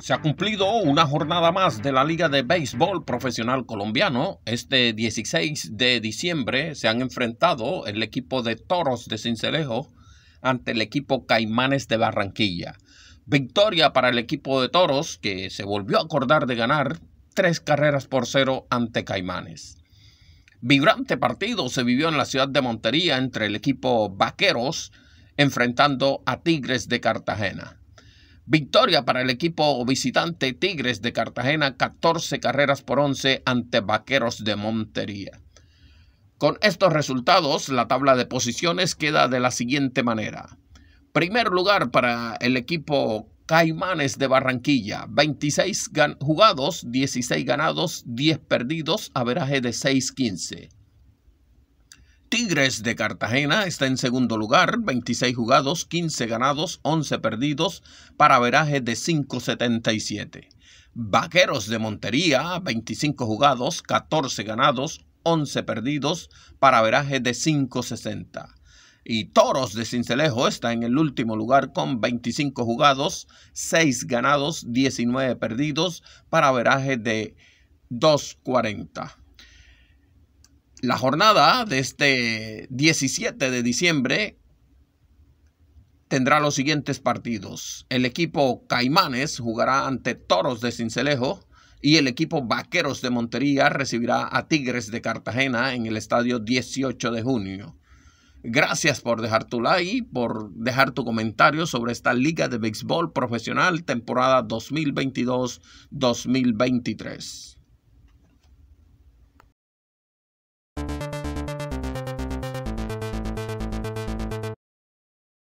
Se ha cumplido una jornada más de la Liga de Béisbol Profesional Colombiano. Este 16 de diciembre se han enfrentado el equipo de Toros de Cincelejo ante el equipo Caimanes de Barranquilla. Victoria para el equipo de Toros que se volvió a acordar de ganar tres carreras por cero ante Caimanes. Vibrante partido se vivió en la ciudad de Montería entre el equipo Vaqueros enfrentando a Tigres de Cartagena. Victoria para el equipo visitante Tigres de Cartagena, 14 carreras por 11 ante Vaqueros de Montería. Con estos resultados, la tabla de posiciones queda de la siguiente manera. Primer lugar para el equipo Caimanes de Barranquilla, 26 jugados, 16 ganados, 10 perdidos, averaje de 6-15. Tigres de Cartagena está en segundo lugar, 26 jugados, 15 ganados, 11 perdidos, para veraje de 5.77. Vaqueros de Montería, 25 jugados, 14 ganados, 11 perdidos, para veraje de 5.60. Y Toros de Cincelejo está en el último lugar con 25 jugados, 6 ganados, 19 perdidos, para veraje de 2.40 la jornada de este 17 de diciembre tendrá los siguientes partidos. El equipo Caimanes jugará ante Toros de Cincelejo y el equipo Vaqueros de Montería recibirá a Tigres de Cartagena en el estadio 18 de junio. Gracias por dejar tu like, por dejar tu comentario sobre esta Liga de Béisbol Profesional temporada 2022-2023.